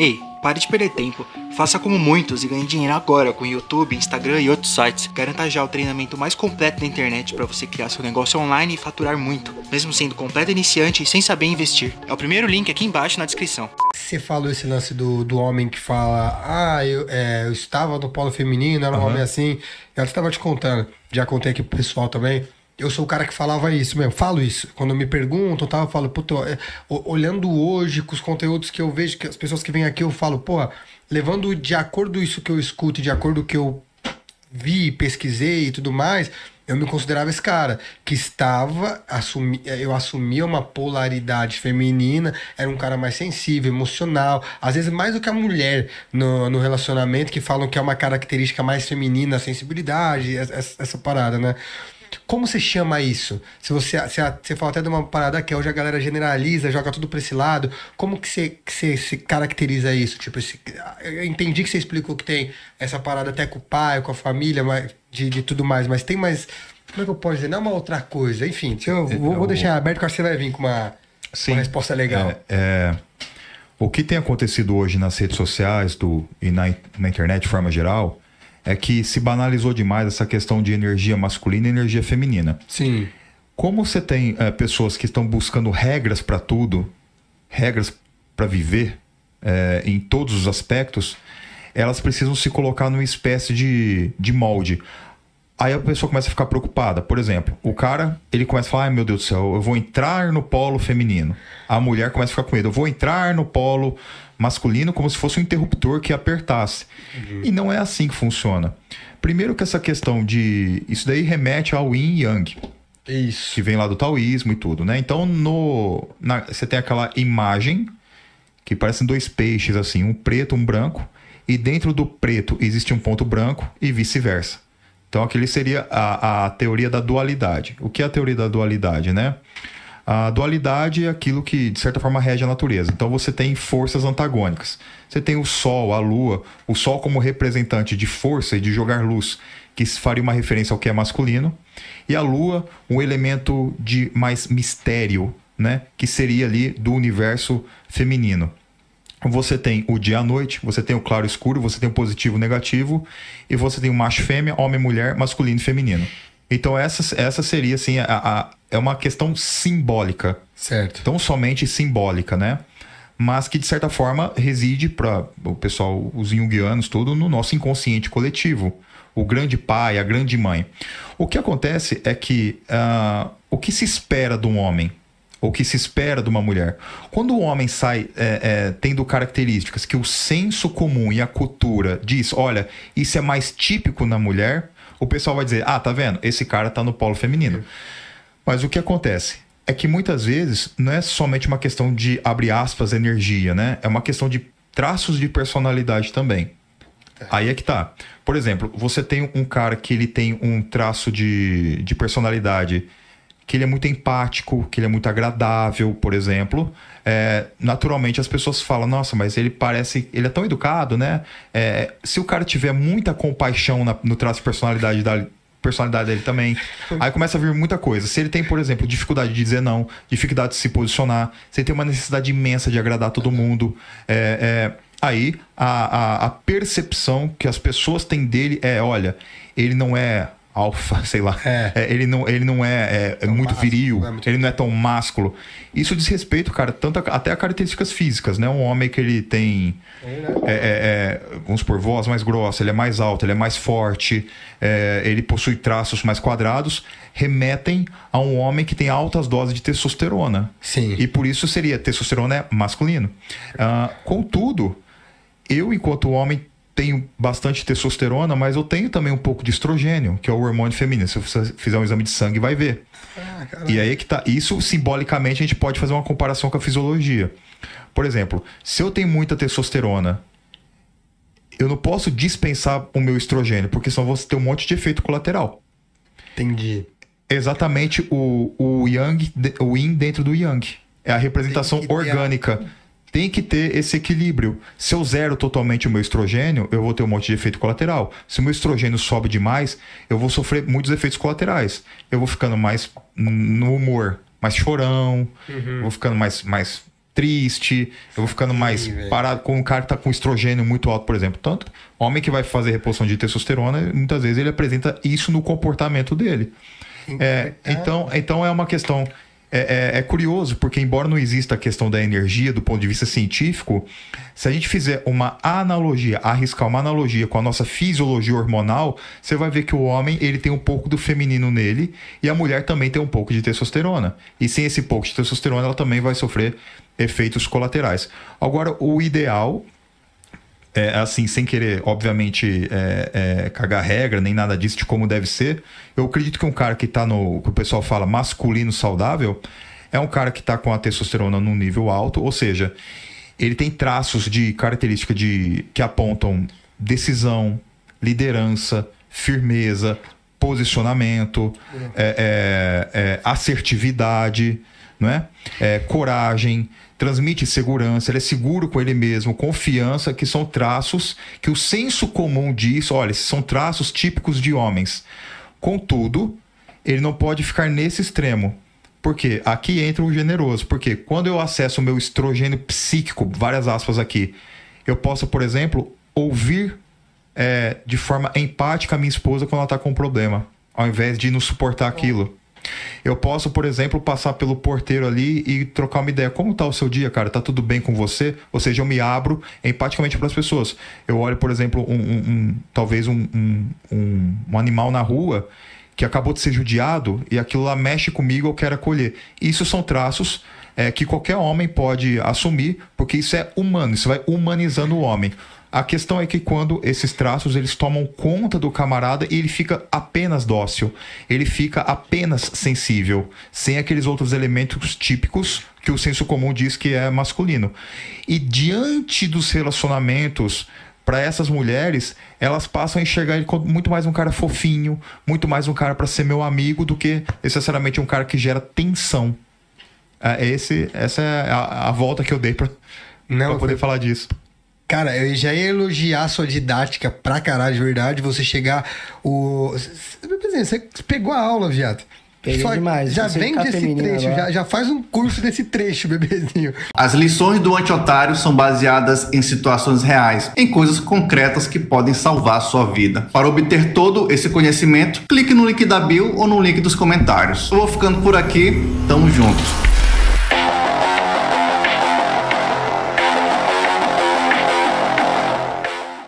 Ei, pare de perder tempo. Faça como muitos e ganhe dinheiro agora com YouTube, Instagram e outros sites. Garanta já o treinamento mais completo da internet para você criar seu negócio online e faturar muito, mesmo sendo completo iniciante e sem saber investir. É o primeiro link aqui embaixo na descrição. Você falou esse lance do, do homem que fala: Ah, eu, é, eu estava no polo feminino, era um uhum. homem assim. Eu estava te contando, já contei aqui pro pessoal também. Eu sou o cara que falava isso mesmo, falo isso. Quando me perguntam, tá, eu falo, puto, é, olhando hoje, com os conteúdos que eu vejo, que as pessoas que vêm aqui, eu falo, porra, levando de acordo isso que eu escuto, de acordo que eu vi, pesquisei e tudo mais, eu me considerava esse cara que estava assumi, é, eu assumia uma polaridade feminina, era um cara mais sensível, emocional, às vezes mais do que a mulher no, no relacionamento que falam que é uma característica mais feminina, a sensibilidade, essa, essa parada, né? Como se chama isso? Se você, se a, você fala até de uma parada que é hoje a galera generaliza, joga tudo para esse lado. Como que você, que você se caracteriza isso? Tipo, esse, eu entendi que você explicou que tem essa parada até com o pai, com a família, de, de tudo mais, mas tem mais. Como é que eu posso dizer? Não é uma outra coisa. Enfim, eu, vou, vou é, deixar aberto que que você vai vir com uma, Sim, uma resposta legal. É, é, o que tem acontecido hoje nas redes sociais do, e na, na internet de forma geral é que se banalizou demais essa questão de energia masculina e energia feminina. Sim. Como você tem é, pessoas que estão buscando regras para tudo, regras para viver é, em todos os aspectos, elas precisam se colocar numa espécie de, de molde. Aí a pessoa começa a ficar preocupada. Por exemplo, o cara, ele começa a falar: ai meu Deus do céu, eu vou entrar no polo feminino. A mulher começa a ficar com medo: eu vou entrar no polo masculino como se fosse um interruptor que apertasse. Uhum. E não é assim que funciona. Primeiro, que essa questão de. Isso daí remete ao yin e yang. Isso. Que vem lá do taoísmo e tudo, né? Então, no, na, você tem aquela imagem que parecem dois peixes, assim, um preto, um branco. E dentro do preto existe um ponto branco e vice-versa. Então, aquele seria a, a teoria da dualidade. O que é a teoria da dualidade, né? A dualidade é aquilo que, de certa forma, rege a natureza. Então, você tem forças antagônicas. Você tem o Sol, a Lua, o Sol como representante de força e de jogar luz, que faria uma referência ao que é masculino, e a Lua, um elemento de mais mistério, né? que seria ali do universo feminino você tem o dia à noite, você tem o claro escuro, você tem o positivo e negativo, e você tem o macho fêmea, homem mulher, masculino e feminino. Então essa, essa seria assim, a, a, é uma questão simbólica. Certo. Então somente simbólica, né? Mas que de certa forma reside para o pessoal, os junguianos, tudo no nosso inconsciente coletivo. O grande pai, a grande mãe. O que acontece é que uh, o que se espera de um homem? ou que se espera de uma mulher. Quando o homem sai é, é, tendo características que o senso comum e a cultura diz, olha, isso é mais típico na mulher, o pessoal vai dizer, ah, tá vendo? Esse cara tá no polo feminino. Mas o que acontece? É que muitas vezes não é somente uma questão de abre aspas energia, né? É uma questão de traços de personalidade também. É. Aí é que tá. Por exemplo, você tem um cara que ele tem um traço de, de personalidade que ele é muito empático, que ele é muito agradável, por exemplo, é, naturalmente as pessoas falam, nossa, mas ele parece, ele é tão educado, né? É, se o cara tiver muita compaixão na, no traço de personalidade da, personalidade dele também. Aí começa a vir muita coisa. Se ele tem, por exemplo, dificuldade de dizer não, dificuldade de se posicionar, se ele tem uma necessidade imensa de agradar todo mundo, é, é, aí a, a, a percepção que as pessoas têm dele é: olha, ele não é alfa, sei lá. É. É, ele não, ele não é, é, é muito másculo, viril, é muito ele não é tão másculo. Isso diz respeito, cara, tanto a, até a características físicas, né? Um homem que ele tem, né? é, é, vamos supor, voz mais grossa, ele é mais alto, ele é mais forte, ele possui traços mais quadrados, remetem a um homem que tem altas doses de testosterona. Sim. E por isso seria testosterona é masculino. Ah, contudo, eu, enquanto homem, tenho bastante testosterona, mas eu tenho também um pouco de estrogênio, que é o hormônio feminino. Se você fizer um exame de sangue, vai ver. Ah, e aí é que tá. Isso simbolicamente a gente pode fazer uma comparação com a fisiologia. Por exemplo, se eu tenho muita testosterona, eu não posso dispensar o meu estrogênio, porque senão você tem um monte de efeito colateral. Entendi. Exatamente o, o Yang, o Yin dentro do Yang. É a representação orgânica tem que ter esse equilíbrio. Se eu zero totalmente o meu estrogênio, eu vou ter um monte de efeito colateral. Se o meu estrogênio sobe demais, eu vou sofrer muitos efeitos colaterais. Eu vou ficando mais no humor, mais chorão, uhum. vou ficando mais, mais triste, eu vou ficando mais Sim, parado com um cara que tá com estrogênio muito alto, por exemplo. Tanto homem que vai fazer reposição de testosterona, muitas vezes ele apresenta isso no comportamento dele. É, é, então, então é uma questão é, é, é, curioso, porque embora não exista a questão da energia do ponto de vista científico, se a gente fizer uma analogia, arriscar uma analogia com a nossa fisiologia hormonal, você vai ver que o homem ele tem um pouco do feminino nele e a mulher também tem um pouco de testosterona. E sem esse pouco de testosterona, ela também vai sofrer efeitos colaterais. Agora, o ideal é, assim, sem querer, obviamente, é, é, cagar regra, nem nada disso, de como deve ser. Eu acredito que um cara que está no, que o pessoal fala, masculino saudável, é um cara que está com a testosterona num nível alto, ou seja, ele tem traços de característica de, que apontam decisão, liderança, firmeza, posicionamento, é, é, é, assertividade né é? coragem, transmite segurança, ele é seguro com ele mesmo, confiança, que são traços que o senso comum diz, olha, são traços típicos de homens. Contudo, ele não pode ficar nesse extremo. Porque aqui entra o generoso. Porque quando eu acesso o meu estrogênio psíquico, várias aspas aqui, eu posso, por exemplo, ouvir é, de forma empática a minha esposa quando ela está com um problema, ao invés de não suportar aquilo. Eu posso, por exemplo, passar pelo porteiro ali e trocar uma ideia. Como tá o seu dia, cara? Tá tudo bem com você? Ou seja, eu me abro empaticamente para as pessoas. Eu olho, por exemplo, um, um, um talvez um, um, um animal na rua que acabou de ser judiado e aquilo lá mexe comigo, eu quero acolher. Isso são traços é, que qualquer homem pode assumir, porque isso é humano, isso vai humanizando o homem. A questão é que quando esses traços eles tomam conta do camarada e ele fica apenas dócil, ele fica apenas sensível, sem aqueles outros elementos típicos que o senso comum diz que é masculino. E diante dos relacionamentos para essas mulheres, elas passam a enxergar ele como muito mais um cara fofinho, muito mais um cara para ser meu amigo do que necessariamente um cara que gera tensão. É esse, essa é a, a volta que eu dei para poder foi... falar disso. Cara, eu já ia elogiar a sua didática pra caralho, de verdade. Você chegar. O... Você pegou a aula, viado. Peguei Só, demais. Já vem tá desse trecho, já, já, faz um curso desse trecho, bebezinho. As lições do antiotário são baseadas em situações reais, em coisas concretas que podem salvar a sua vida. Para obter todo esse conhecimento, clique no link da bio ou no link dos comentários. Eu vou ficando por aqui, tamo junto.